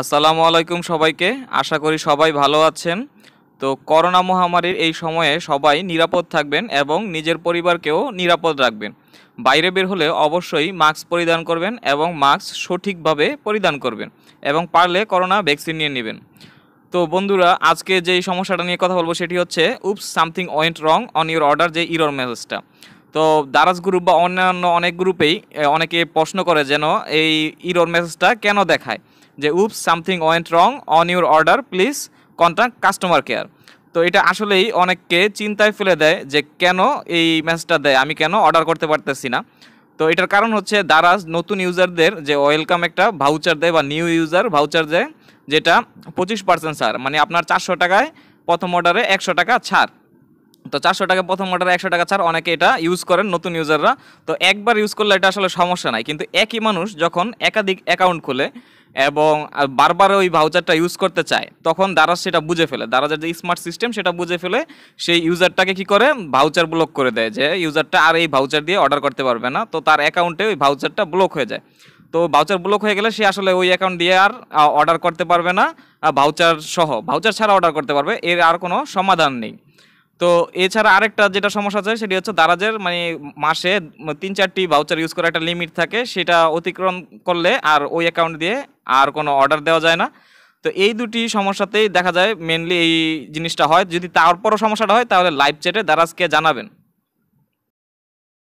আসসালামু আলাইকুম সবাইকে আশা করি সবাই ভালো আছেন তো করোনা মহামারীর এই সময়ে সবাই নিরাপদ থাকবেন এবং নিজের পরিবারকেও নিরাপদ রাখবেন বাইরে বের হলে অবশ্যই মাস্ক পরিধান করবেন এবং মাস্ক সঠিকভাবে পরিধান করবেন এবং পারলে করোনা ভ্যাকসিন নিয়ে নেবেন তো বন্ধুরা আজকে যেই সমস্যাটা নিয়ে কথা বলবো সেটি হচ্ছে oops something went wrong on your order যে ইরর মেসেজটা তো দারাজ গ্রুপ বা অন্যান্য অনেক গ্রুপেই অনেকে প্রশ্ন করে যেন এই ইরোর মেসেজটা কেন দেখায় যে oops something went wrong on your order please contact customer care তো এটা আসলেই অনেককে চিন্তায় ফেলে দেয় যে কেন এই মেসেজটা দেয় আমি কেন অর্ডার করতে পারতেছি না তো এটার কারণ হচ্ছে দারাজ নতুন ইউজারদের যে ওয়েলকাম একটা ভাউচার দেয় বা নিউ ইউজার ভাউচার দেয় যেটা পঁচিশ পার্সেন্ট ছাড় মানে আপনার চারশো টাকায় প্রথম অর্ডারে একশো টাকা ছাড় তো চারশো টাকা প্রথম অর্ডারে একশো টাকা ছাড় অনেকে এটা ইউজ করেন নতুন ইউজাররা তো একবার ইউজ করলে এটা আসলে সমস্যা নাই কিন্তু একই মানুষ যখন একাধিক অ্যাকাউন্ট খুলে এবং বারবার ওই ভাউচারটা ইউজ করতে চায় তখন দারাজ সেটা বুঝে ফেলে দারাজের যে স্মার্ট সিস্টেম সেটা বুঝে ফেলে সেই ইউজারটাকে কি করে ভাউচার ব্লক করে দেয় যে ইউজারটা আর এই ভাউচার দিয়ে অর্ডার করতে পারবে না তো তার অ্যাকাউন্টে ওই ভাউচারটা ব্লক হয়ে যায় তো ভাউচার ব্লক হয়ে গেলে সে আসলে ওই অ্যাকাউন্ট দিয়ে আর অর্ডার করতে পারবে না ভাউচার সহ ভাউচার ছাড়া অর্ডার করতে পারবে এর আর কোনো সমাধান নেই তো এছাড়া আরেকটা যেটা সমস্যা আছে সেটি হচ্ছে দারাজের মানে মাসে তিন চারটি ভাউচার ইউজ করার একটা লিমিট থাকে সেটা অতিক্রম করলে আর ওই অ্যাকাউন্ট দিয়ে আর কোনো অর্ডার দেওয়া যায় না তো এই দুটি সমস্যাতেই দেখা যায় মেনলি এই জিনিসটা হয় যদি তারপরও সমস্যাটা হয় তাহলে লাইভ চ্যাটে দারাজকে জানাবেন